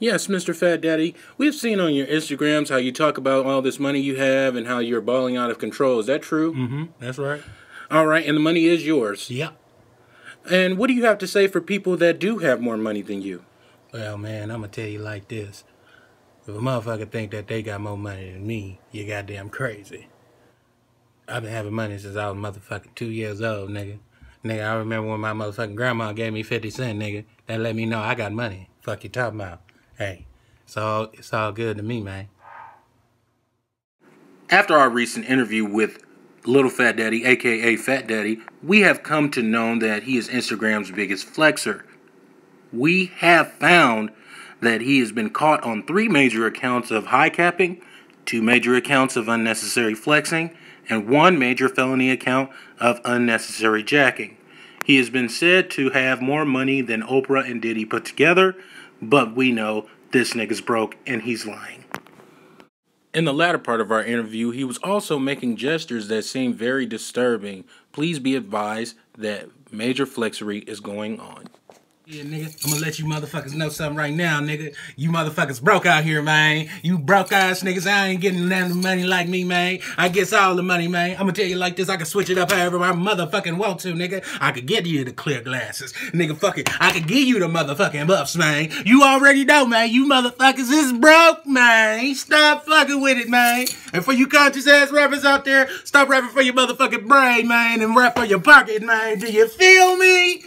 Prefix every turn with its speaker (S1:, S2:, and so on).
S1: Yes, Mr. Fat Daddy, we've seen on your Instagrams how you talk about all this money you have and how you're balling out of control. Is that true? Mm-hmm. That's right. All right, and the money is yours. Yeah. And what do you have to say for people that do have more money than you? Well, man, I'm gonna tell you like this: if a motherfucker think that they got more money than me, you goddamn crazy. I've been having money since I was motherfucking two years old, nigga. Nigga, I remember when my motherfucking grandma gave me 50 cent, nigga. That let me know I got money. Fuck you talking about. Hey, it's all, it's all good to me, man. After our recent interview with Little Fat Daddy, aka Fat Daddy, we have come to know that he is Instagram's biggest flexer. We have found that he has been caught on three major accounts of high capping, two major accounts of unnecessary flexing, and one major felony account of unnecessary jacking. He has been said to have more money than Oprah and Diddy put together, but we know this nigga's broke and he's lying. In the latter part of our interview, he was also making gestures that seemed very disturbing. Please be advised that major flexery is going on. Yeah, nigga, I'm gonna let you motherfuckers know something right now, nigga. You motherfuckers broke out here, man. You broke ass niggas. I ain't getting none of the money like me, man. I guess all the money, man. I'm gonna tell you like this. I can switch it up however I motherfucking want to, nigga. I could get you the clear glasses, nigga. Fuck it. I could give you the motherfucking buffs, man. You already know, man. You motherfuckers is broke, man. Stop fucking with it, man. And for you conscious ass rappers out there, stop rapping for your motherfucking brain, man, and rap for your pocket, man. Do you feel me?